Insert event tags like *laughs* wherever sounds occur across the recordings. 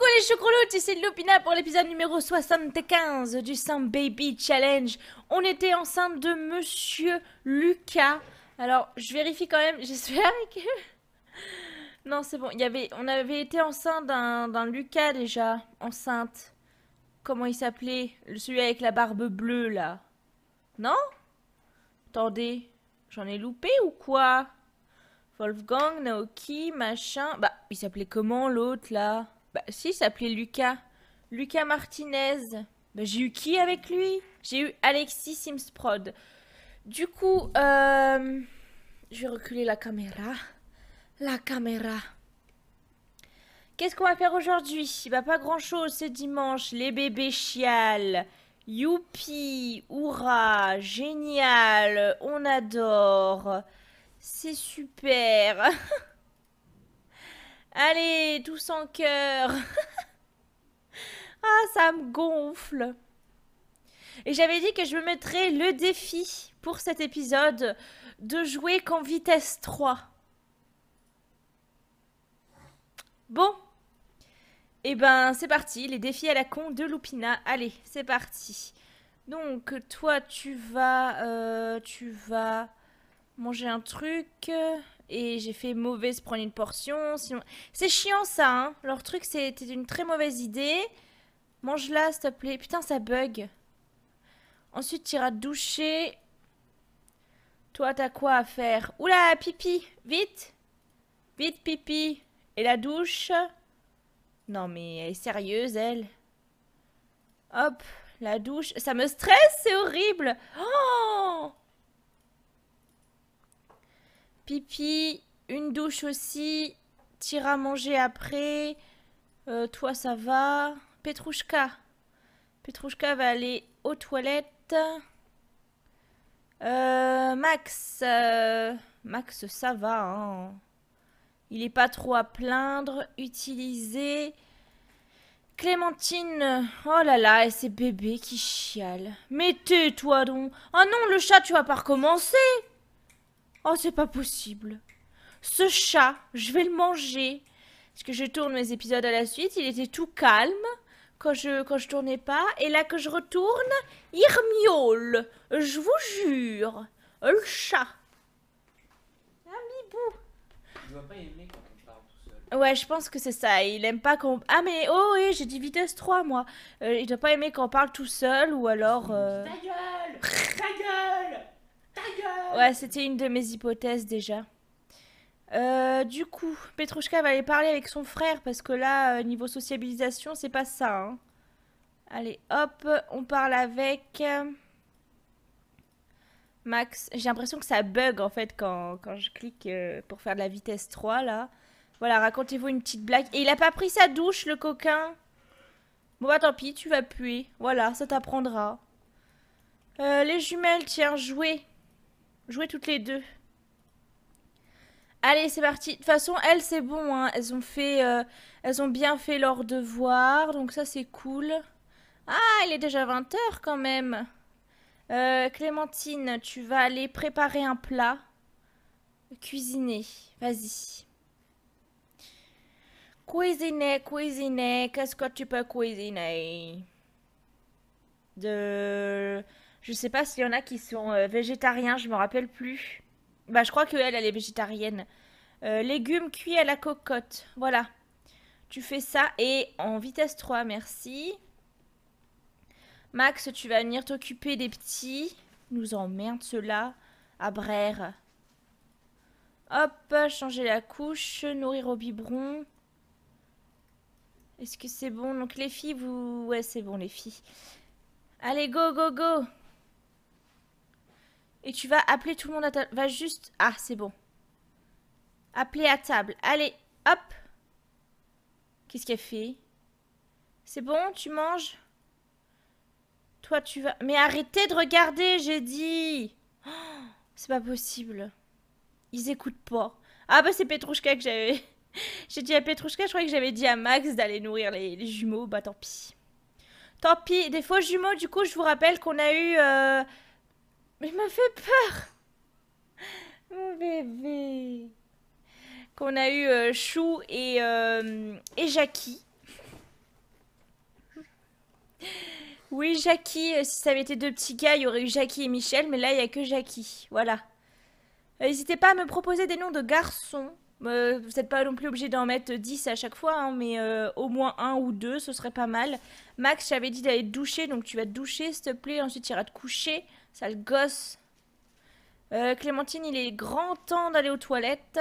Coucou les c'est ici Lupina pour l'épisode numéro 75 du Saint Baby Challenge. On était enceinte de Monsieur Lucas. Alors, je vérifie quand même, *laughs* j'espère que... Non, c'est bon, Il y avait... on avait été enceinte d'un Lucas déjà, enceinte. Comment il s'appelait Celui avec la barbe bleue, là. Non Attendez, j'en ai loupé ou quoi Wolfgang, Naoki, machin... Bah, il s'appelait comment l'autre, là bah si, il s'appelait Lucas. Lucas Martinez. Bah, j'ai eu qui avec lui J'ai eu Alexis Simsprod. Du coup, euh... je vais reculer la caméra. La caméra. Qu'est-ce qu'on va faire aujourd'hui Bah pas grand-chose, c'est dimanche. Les bébés chialent. Youpi, oura, génial, on adore. C'est super. *laughs* Allez, tous en cœur. *laughs* ah, ça me gonfle. Et j'avais dit que je me mettrais le défi pour cet épisode de jouer qu'en vitesse 3. Bon. Et eh ben, c'est parti, les défis à la con de Lupina. Allez, c'est parti. Donc, toi, tu vas... Euh, tu vas manger un truc et j'ai fait mauvaise prendre une portion. Sinon... C'est chiant ça, hein Leur truc, c'était une très mauvaise idée. Mange-la, s'il te plaît. Putain, ça bug. Ensuite, tu iras te doucher. Toi, t'as quoi à faire Oula, pipi Vite Vite, pipi Et la douche Non, mais elle est sérieuse, elle. Hop, la douche. Ça me stresse, c'est horrible Oh pipi, une douche aussi, t'iras manger après, euh, toi ça va. Petrouchka. Petrouchka va aller aux toilettes. Euh, Max, euh, Max ça va. Hein. Il est pas trop à plaindre. Utiliser. Clémentine, oh là là, et ces bébés qui chialent. Mais tais-toi donc. Ah non, le chat, tu vas pas recommencer. Oh, c'est pas possible. Ce chat, je vais le manger. Parce que je tourne mes épisodes à la suite, il était tout calme quand je, quand je tournais pas. Et là que je retourne, il miaule. Je vous jure. Le chat. Un bibou. Il doit pas aimer quand on parle tout seul. Ouais, je pense que c'est ça. Il aime pas qu'on... Ah mais oh oui, j'ai dit vitesse 3 moi. Euh, il doit pas aimer quand on parle tout seul ou alors... Euh, gueule Ouais, c'était une de mes hypothèses déjà. Euh, du coup, Petrochka va aller parler avec son frère parce que là, euh, niveau sociabilisation, c'est pas ça. Hein. Allez, hop, on parle avec euh, Max. J'ai l'impression que ça bug en fait quand, je clique pour faire de la vitesse 3 là. Voilà, racontez-vous une petite blague. Et il a pas pris sa douche, le coquin. Bon bah tant pis, tu vas puer. Voilà, ça t'apprendra. les jumelles, tiens, Jouez Jouer toutes les deux. Allez, c'est parti. De toute façon, elles, c'est bon. Hein. Elles, ont fait, euh, elles ont bien fait leur devoir. Donc ça, c'est cool. Ah, il est déjà 20h quand même. Euh, Clémentine, tu vas aller préparer un plat. Cuisiner. Vas-y. Cuisiner, cuisiner. Qu'est-ce que tu peux cuisiner De je sais pas s'il y en a qui sont euh, végétariens, je me rappelle plus. Bah, je crois que elle, est végétarienne. Euh, légumes cuits à la cocotte. Voilà. Tu fais ça et en vitesse 3, merci. Max, tu vas venir t'occuper des petits. Nous emmerde cela. À Brère. Hop, changer la couche, nourrir au biberon. Est-ce que c'est bon Donc les filles, vous... Ouais, c'est bon les filles. Allez, go, go, go et tu vas appeler tout le monde à Va juste... Ah, c'est bon. Appeler à table. Allez, hop. Qu'est-ce qu'elle fait C'est bon, tu manges Toi, tu vas... Mais arrêtez de regarder, j'ai dit oh, C'est pas possible. Ils écoutent pas. Ah bah c'est Petrouchka que j'avais... *laughs* j'ai dit à Petrouchka, je crois que j'avais dit à Max d'aller nourrir les, jumeaux. Bah tant pis. Tant pis, des faux jumeaux, du coup, je vous rappelle qu'on a eu... Euh, mais il m'a fait peur Mon bébé Qu'on a eu euh, Chou et, euh, et Jackie. Oui, Jackie, euh, si ça avait été deux petits gars, il y aurait eu Jackie et Michel, mais là, il n'y a que Jackie. Voilà. N'hésitez pas à me proposer des noms de garçons. vous n'êtes pas non plus obligé d'en mettre 10 à chaque fois, hein, mais au moins un ou deux, ce serait pas mal. Max, j'avais dit d'aller te doucher, donc tu vas te doucher, s'il te plaît. Ensuite, tu iras te coucher. Sale gosse. Euh, Clémentine, il est grand temps d'aller aux toilettes.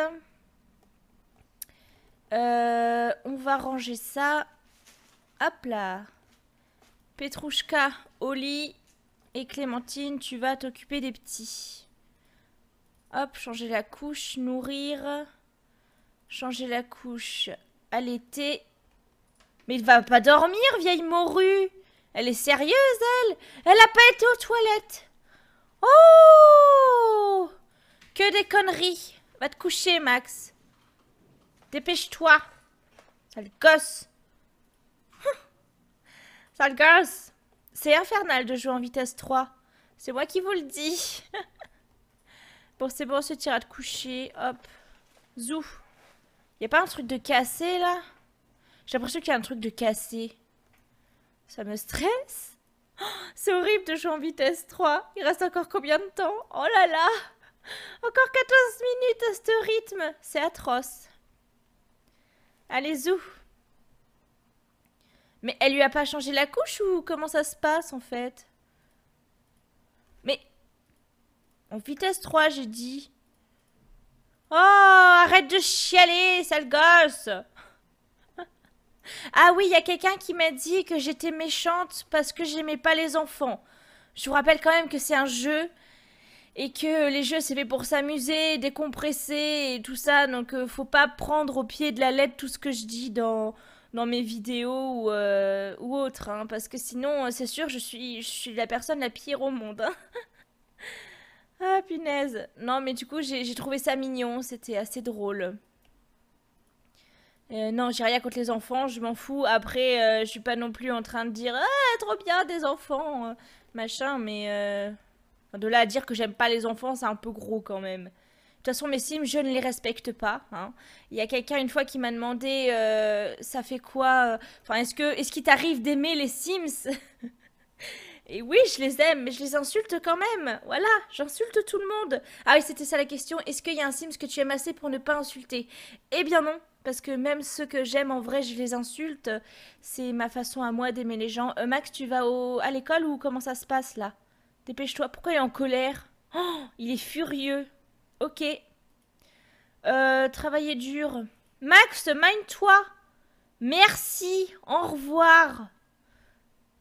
Euh, on va ranger ça. Hop là. Petrouchka au lit. Et Clémentine, tu vas t'occuper des petits. Hop, changer la couche, nourrir. Changer la couche, allaiter. Mais il va pas dormir, vieille morue Elle est sérieuse, elle Elle a pas été aux toilettes Oh Que des conneries Va te coucher, Max. Dépêche-toi. Sale gosse. *laughs* Sale gosse. C'est infernal de jouer en vitesse 3. C'est moi qui vous le dis. *laughs* bon, c'est bon, on se tire à te coucher. Hop. Zou. Y a pas un truc de cassé, là J'ai l'impression qu'il y a un truc de cassé. Ça me stresse. *gasps* c'est horrible de jouer en vitesse 3. Il reste encore combien de temps Oh là là Encore 14 minutes à ce rythme C'est atroce. Allez, vous Mais elle lui a pas changé la couche ou comment ça se passe en fait Mais... En vitesse 3, j'ai dit. Oh, arrête de chialer, sale gosse ah oui, il y a quelqu'un qui m'a dit que j'étais méchante parce que j'aimais pas les enfants. Je vous rappelle quand même que c'est un jeu et que les jeux c'est fait pour s'amuser, décompresser et tout ça, donc euh, faut pas prendre au pied de la lettre tout ce que je dis dans, dans mes vidéos ou, autres euh, autre, hein, parce que sinon euh, c'est sûr je suis, je suis la personne la pire au monde. Hein. *laughs* ah punaise. Non mais du coup j'ai trouvé ça mignon, c'était assez drôle. Euh, non, j'ai rien contre les enfants, je m'en fous. Après, euh, je suis pas non plus en train de dire Ah, trop bien des enfants, euh, machin, mais. De là à dire que j'aime pas les enfants, c'est un peu gros quand même. De toute façon, mes sims, je ne les respecte pas. Hein. Il y a quelqu'un une fois qui m'a demandé Ça fait quoi Enfin, est-ce que est-ce qu'il t'arrive d'aimer les sims *laughs* Et oui, je les aime, mais je les insulte quand même. Voilà, j'insulte tout le monde. Ah oui, c'était ça la question. Est-ce qu'il y a un Sims que tu aimes assez pour ne pas insulter Eh bien non, parce que même ceux que j'aime, en vrai, je les insulte. C'est ma façon à moi d'aimer les gens. Euh, Max, tu vas à l'école ou comment ça se passe là Dépêche-toi. Pourquoi il est en colère oh, Il est furieux. Ok. Euh, travailler dur. Max, mine-toi. Merci. Au revoir.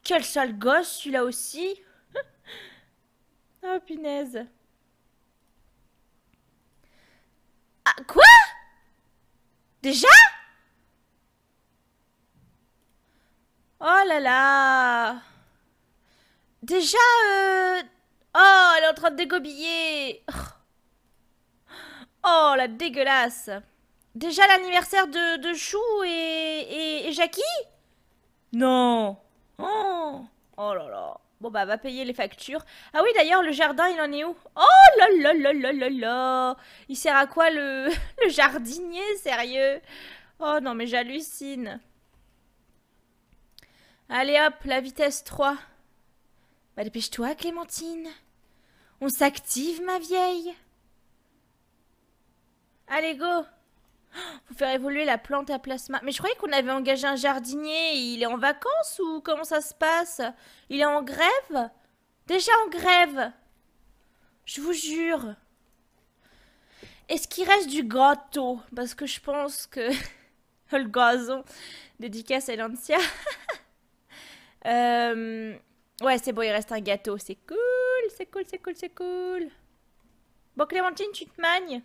Quel sale gosse, celui-là aussi. *laughs* oh, punaise. Ah, quoi Déjà Oh là là Déjà, euh... Oh, elle est en train de dégobiller Oh, la dégueulasse Déjà l'anniversaire de, Chou et, et, Jackie Non Oh Oh là là Bon bah va payer les factures. Ah oui d'ailleurs le jardin il en est où Oh là là là là là là Il sert à quoi le, *laughs* le jardinier sérieux Oh non mais j'hallucine. Allez hop la vitesse 3. Bah dépêche-toi Clémentine. On s'active ma vieille. Allez go faut faire évoluer la plante à plasma. Mais je croyais qu'on avait engagé un jardinier. Il est en vacances ou comment ça se passe Il est en grève Déjà en grève Je vous jure. Est-ce qu'il reste du gâteau Parce que je pense que... *laughs* le gazon. Dédicace à Lancia. *laughs* Euh, ouais, c'est bon, il reste un gâteau. C'est cool, c'est cool, c'est cool, c'est cool. Bon, Clémentine, tu te manges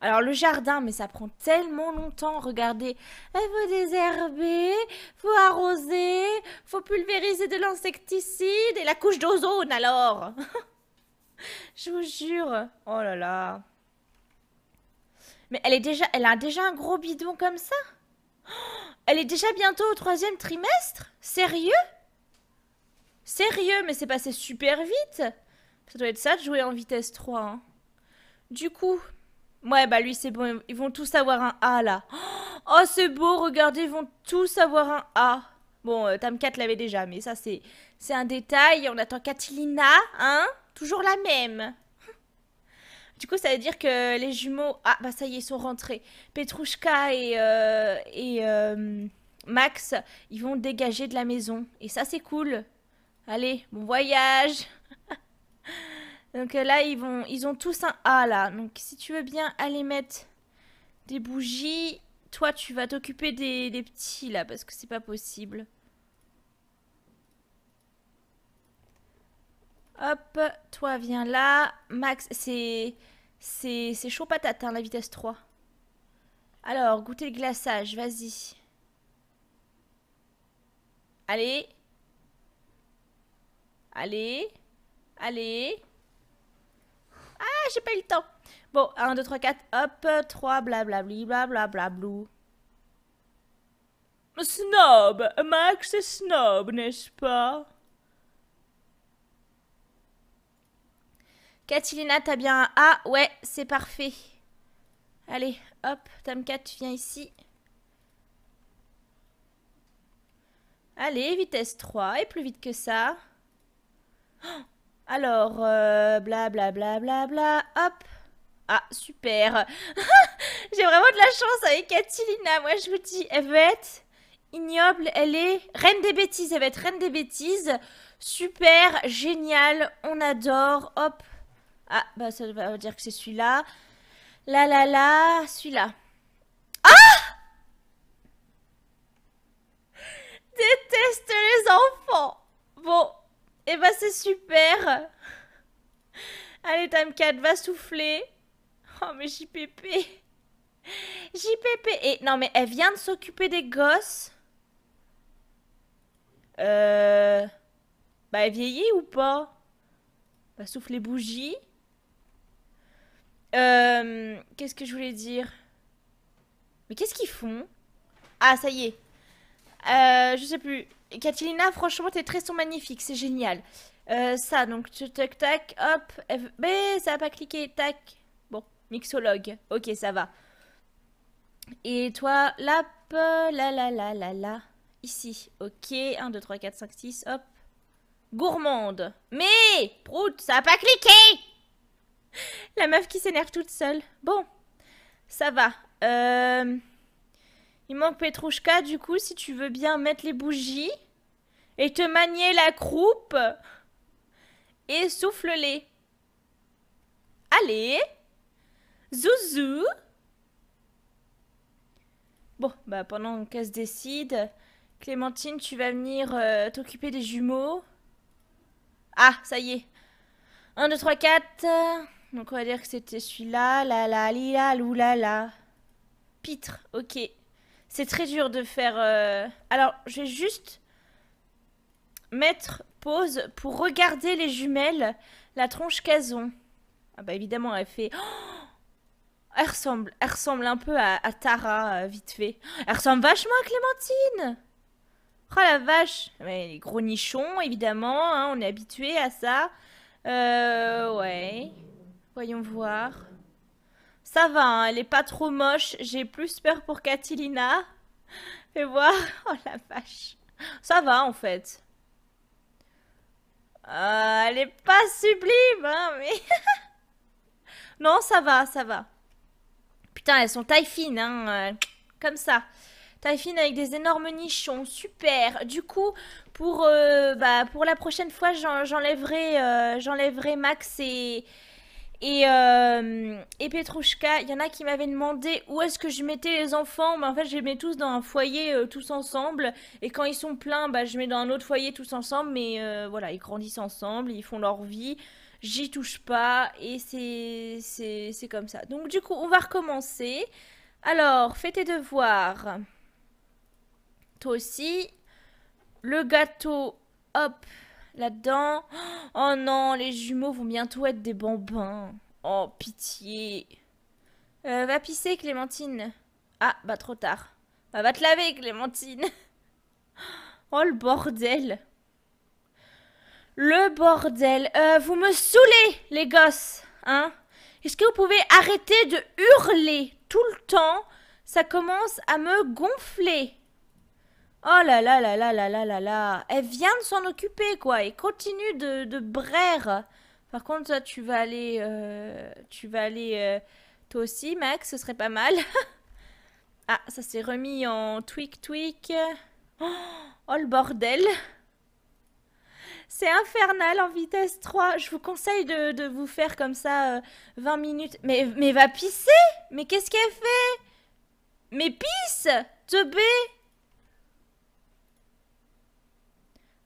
alors le jardin, mais ça prend tellement longtemps. Regardez, il faut désherber, faut arroser, faut pulvériser de l'insecticide et la couche d'ozone alors. *laughs* Je vous jure. Oh là là. Mais elle est déjà, elle a déjà un gros bidon comme ça. *gasps* Elle est déjà bientôt au troisième trimestre Sérieux Sérieux, mais c'est passé super vite Ça doit être ça de jouer en vitesse 3. Hein. Du coup, Ouais, bah lui, c'est bon. Ils vont tous avoir un A, là. Oh, c'est beau, regardez, ils vont tous avoir un A. Bon, euh, tamkat l'avait déjà, mais ça, c'est c'est un détail. On attend Katilina, hein Toujours la même. Du coup, ça veut dire que les jumeaux... Ah, bah ça y est, ils sont rentrés. Petrouchka et, euh, et euh, Max, ils vont dégager de la maison. Et ça, c'est cool. Allez, bon voyage *laughs* Donc euh, là, ils, vont, ils ont tous un A là. Donc si tu veux bien aller mettre des bougies, toi tu vas t'occuper des, petits là parce que c'est pas possible. Hop, toi viens là. Max, c'est. C'est chaud patate, hein, la vitesse 3. Alors, goûter le glaçage, vas-y. Allez. Allez. Allez. Ah, j'ai pas eu le temps. Bon, 1, 2, 3, 4, hop, 3, blablabli, blablablablou. Snob Max est snob, n'est-ce pas Catilina, t'as bien un A Ouais, c'est parfait. Allez, hop, 4 tu viens ici. Allez, vitesse 3, et plus vite que ça. Oh alors, euh, bla bla bla, bla, bla, hop. Ah, super. *laughs* J'ai vraiment de la chance avec Catilina, moi je vous dis. Elle veut être ignoble, elle est reine des bêtises, elle va être reine des bêtises. Super, génial, on adore. Hop. Ah, bah ça va dire que c'est celui-là. Là, là, là, celui-là. Ah Déteste les enfants. Bon, eh bah c'est super Allez, Time 4, va souffler. Oh, mais JPP. JPP. Et non, mais elle vient de s'occuper des gosses. Euh... Bah, elle vieillit ou pas Va bah, souffler bougie. bougies. Euh, qu'est-ce que je voulais dire Mais qu'est-ce qu'ils font Ah, ça y est. Euh, je sais plus. Catilina, franchement, tes traits sont magnifiques, c'est génial. Euh, ça, donc, tac, tac, hop, FB, ça n'a pas cliqué, tac. Bon, mixologue, ok, ça va. Et toi, là, la, la, la, la, la, ici, ok, 1, 2, 3, 4, 5, 6, hop. Gourmande Mais Prout, ça n'a pas cliqué *laughs* La meuf qui s'énerve toute seule. Bon, ça va. Euh... Il manque Petrouchka, du coup, si tu veux bien mettre les bougies et te manier la croupe et souffle-les. Allez, zouzou. Bon, bah pendant qu'elle se décide, Clémentine, tu vas venir euh, t'occuper des jumeaux. Ah, ça y est. 1, 2, 3, 4. Donc on va dire que c'était celui-là, la la, li la, la, la. Pitre, ok. C'est très dur de faire... Euh, alors, je vais juste mettre pause pour regarder les jumelles, la tronche qu'elles ont. Ah bah évidemment, elle fait... Oh, elle ressemble, elle ressemble un peu à, Tara, euh, vite fait. Elle ressemble vachement à Clémentine Oh la vache Mais les gros nichons, évidemment, hein, on est habitué à ça. Euh, ouais. Voyons voir. Ça va, hein, elle est pas trop moche. J'ai plus peur pour Catilina. Fais voir. *laughs* Oh la vache. Ça va en fait. Euh, elle est pas sublime, hein, mais... *laughs* non, ça va, ça va. Putain, elles sont taille fines. hein. Euh, comme ça. Taille fine avec des énormes nichons. Super. Du coup, pour, euh, bah, pour la prochaine fois, j'enlèverai max et... Euh, et, Petrouchka, il y en a qui m'avaient demandé où est-ce que je mettais les enfants. en fait, je les mets tous dans un foyer euh, tous ensemble. Et quand ils sont pleins, bah, je mets dans un autre foyer tous ensemble. Mais euh, voilà, ils grandissent ensemble, ils font leur vie. J'y touche pas. Et c'est comme ça. Donc, du coup, on va recommencer. Alors, fais tes devoirs. Toi aussi. Le gâteau, hop, là-dedans. Oh non, les jumeaux vont bientôt être des bambins. Oh, pitié. Euh, va pisser, Clémentine. Ah, bah trop tard. Bah, va te laver, Clémentine. *laughs* oh, le bordel. Le bordel. Euh, vous me saoulez, les gosses. Hein Est-ce que vous pouvez arrêter de hurler tout le temps Ça commence à me gonfler. Oh là là là là là là là là. Elle vient de s'en occuper, quoi. Et continue de, de braire. Par contre, toi, tu vas aller... Euh, tu vas aller... Euh, toi aussi, Max, ce serait pas mal. *laughs* ah, ça s'est remis en tweak-tweak. Oh, le bordel. C'est infernal en vitesse 3. Je vous conseille de, vous faire comme ça 20 euh, minutes. Mais, mais va pisser Mais qu'est-ce qu'elle fait Mais pisse Te bais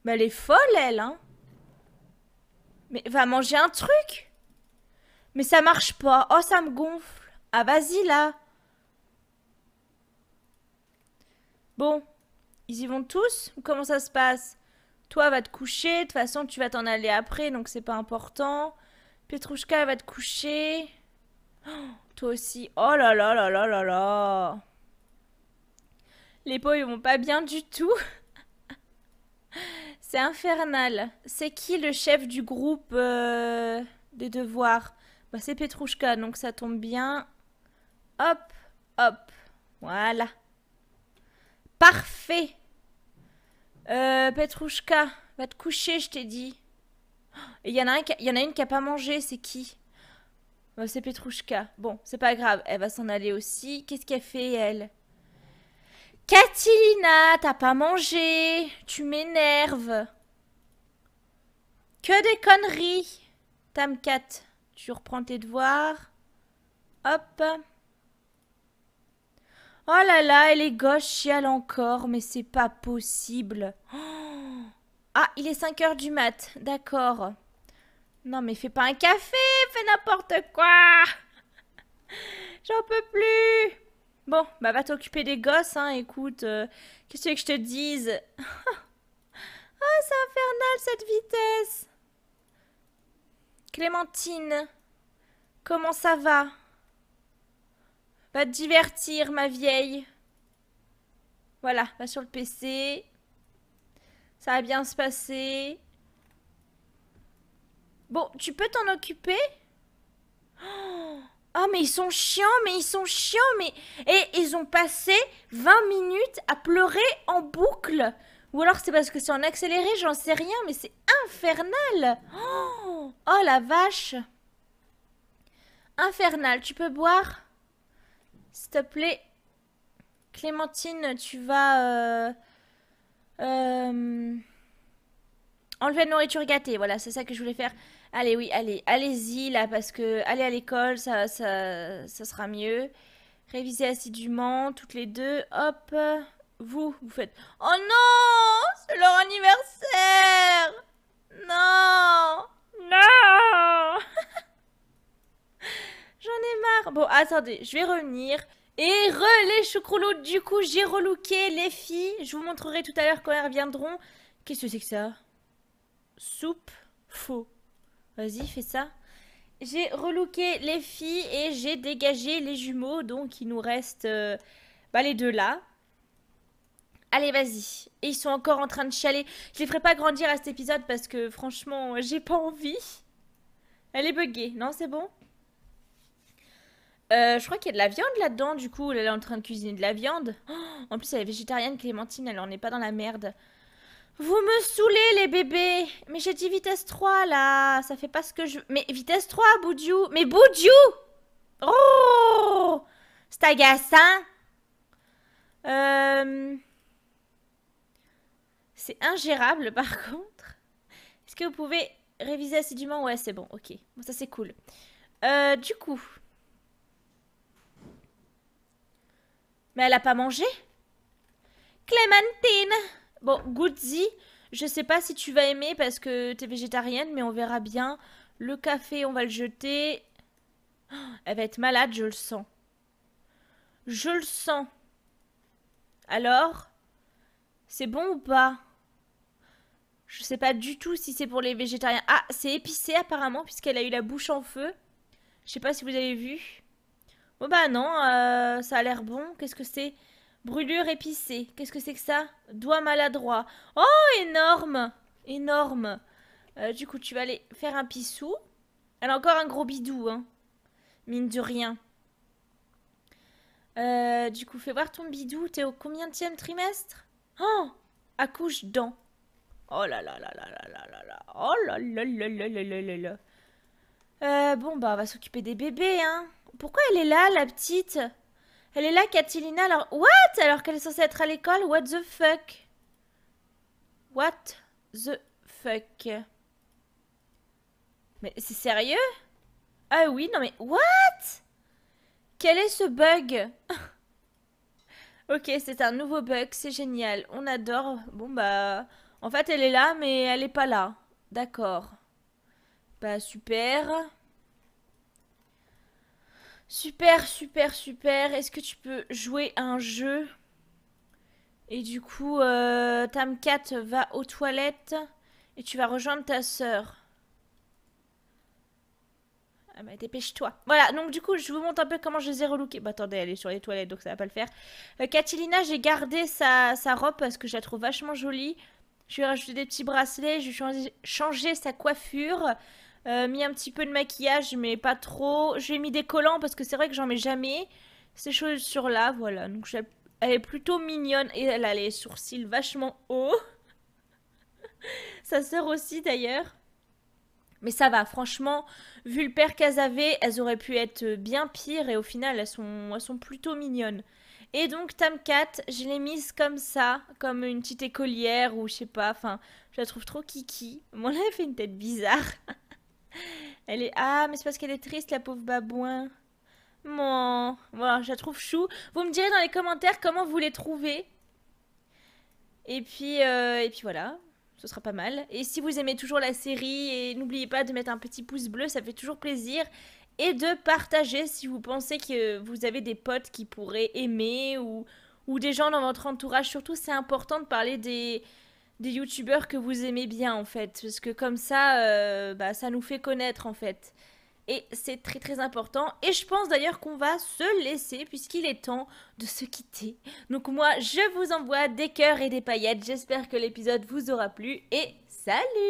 Mais elle est folle, elle, hein. Mais va manger un truc. Mais ça marche pas. Oh, ça me gonfle. Ah, vas-y, là. Bon. Ils y vont tous comment ça se passe Toi, va te coucher. De toute façon, tu vas t'en aller après, donc c'est pas important. Petrouchka, va te coucher. Oh, toi aussi. Oh là là là là là là. Les pauvres, ils vont pas bien du tout. *laughs* C'est infernal. C'est qui le chef du groupe euh, des devoirs bah, C'est Petrouchka, donc ça tombe bien. Hop, hop. Voilà. Parfait. Euh, Petrouchka, va te coucher, je t'ai dit. il y, en a y en a une qui n'a pas mangé, c'est qui bah, C'est Petrouchka. Bon, c'est pas grave, elle va s'en aller aussi. Qu'est-ce qu'elle fait, elle Catilina, t'as pas mangé, tu m'énerves. Que des conneries. Tamcat, tu reprends tes devoirs. Hop. Oh là là, elle est gauche. chiale encore, mais c'est pas possible. Oh. ah, il est 5 heures du mat, d'accord. Non mais fais pas un café, fais n'importe quoi. J'en peux plus. Bon, bah va t'occuper des gosses, hein, écoute. Euh, qu'est-ce que je te dise *laughs* Ah, oh, c'est infernal cette vitesse Clémentine, comment ça va Va te divertir, ma vieille. Voilà, va sur le PC. Ça va bien se passer. Bon, tu peux t'en occuper oh Oh, mais ils sont chiants, mais ils sont chiants, mais. Et ils ont passé 20 minutes à pleurer en boucle. Ou alors c'est parce que c'est en accéléré, j'en sais rien, mais c'est infernal. Oh, oh la vache. Infernal, tu peux boire S'il te plaît. Clémentine, tu vas... Euh, euh, enlever la nourriture gâtée, voilà, c'est ça que je voulais faire allez, oui, allez, allez-y là, parce que aller à l'école, ça, ça, sera mieux. Réviser assidûment, toutes les deux, hop. Vous, vous faites Oh non C'est leur anniversaire Non Non *laughs* J'en ai marre. Bon, attendez, je vais revenir. Et re les du coup, j'ai relouqué les filles. Je vous montrerai tout à l'heure quand elles reviendront. Qu'est-ce que c'est que ça Soupe Faux. Vas-y, fais ça. J'ai relooké les filles et j'ai dégagé les jumeaux. Donc, il nous reste euh, bah, les deux là. Allez, vas-y. Et ils sont encore en train de chialer. Je les ferai pas grandir à cet épisode parce que, franchement, euh, j'ai pas envie. Elle est buggée. Non, c'est bon euh, je crois qu'il y a de la viande là-dedans, du coup. Elle est en train de cuisiner de la viande. Oh, en plus, elle est végétarienne, Clémentine, elle en est pas dans la merde. Vous me saoulez les bébés Mais j'ai dit vitesse 3 là Ça fait pas ce que je... Mais vitesse 3 Boudjou Mais Boudjou Oh C'est agaçant euh, C'est ingérable *laughs* par contre. Est-ce que vous pouvez réviser assidûment Ouais c'est bon, ok. Bon, ça c'est cool. Euh, du coup... Mais elle a pas mangé Clémentine Bon, Goodzy, je sais pas si tu vas aimer parce que t'es végétarienne, mais on verra bien. Le café, on va le jeter. Oh, elle va être malade, je le sens. Je le sens. Alors C'est bon ou pas Je sais pas du tout si c'est pour les végétariens. Ah, c'est épicé apparemment puisqu'elle a eu la bouche en feu. Je sais pas si vous avez vu. Bon bah non, euh, ça a l'air bon. Qu'est-ce que c'est Brûlure épicée. Qu'est-ce que c'est que ça Doigt maladroit. Oh, énorme Énorme Du coup, tu vas aller faire un pissou. Elle a encore un gros bidou, hein. Mine de rien. du coup, fais voir ton bidou. T'es au combien trimestre Oh Accouche dents. Oh là là là là là là là là. Oh là là là là là là là là. bon, bah, on va s'occuper des bébés, hein. Pourquoi elle est là, la petite elle est là, Catilina, alors... What Alors qu'elle est censée être à l'école What the fuck What the fuck Mais c'est sérieux Ah oui, non mais... What Quel est ce bug *laughs* Ok, c'est un nouveau bug, c'est génial. On adore. Bon bah... En fait, elle est là, mais elle est pas là. D'accord. Bah super... Super, super, super. Est-ce que tu peux jouer un jeu Et du coup, euh, Tamcat va aux toilettes et tu vas rejoindre ta sœur. Ah bah dépêche-toi. Voilà, donc du coup, je vous montre un peu comment je les ai relookés. Bah attendez, elle est sur les toilettes, donc ça va pas le faire. Catilina, euh, j'ai gardé sa, robe parce que je la trouve vachement jolie. Je lui ai rajouté des petits bracelets, je lui ai changé sa coiffure. Euh, mis un petit peu de maquillage, mais pas trop. J'ai mis des collants parce que c'est vrai que j'en mets jamais. Ces choses sur là voilà. Donc elle est plutôt mignonne et elle a les sourcils vachement hauts. *laughs* Sa sœur aussi d'ailleurs. Mais ça va, franchement, vu le père qu'elles avaient, elles auraient pu être bien pires et au final, elles sont, plutôt mignonnes. Et donc Tamcat, je l'ai mise comme ça, comme une petite écolière ou je sais pas, enfin, je la trouve trop kiki. Mon là, *laughs* elle fait une tête bizarre. *laughs* Elle est... Ah, mais c'est parce qu'elle est triste, la pauvre babouin. Mon... Voilà, je la trouve chou. Vous me direz dans les commentaires comment vous les trouvez. Et puis, euh, et puis voilà, ce sera pas mal. Et si vous aimez toujours la série, et n'oubliez pas de mettre un petit pouce bleu, ça fait toujours plaisir. Et de partager si vous pensez que vous avez des potes qui pourraient aimer ou, ou des gens dans votre entourage. Surtout, c'est important de parler des des youtubeurs que vous aimez bien en fait, parce que comme ça, euh, bah, ça nous fait connaître en fait. Et c'est très très important. Et je pense d'ailleurs qu'on va se laisser puisqu'il est temps de se quitter. Donc moi, je vous envoie des cœurs et des paillettes. J'espère que l'épisode vous aura plu et salut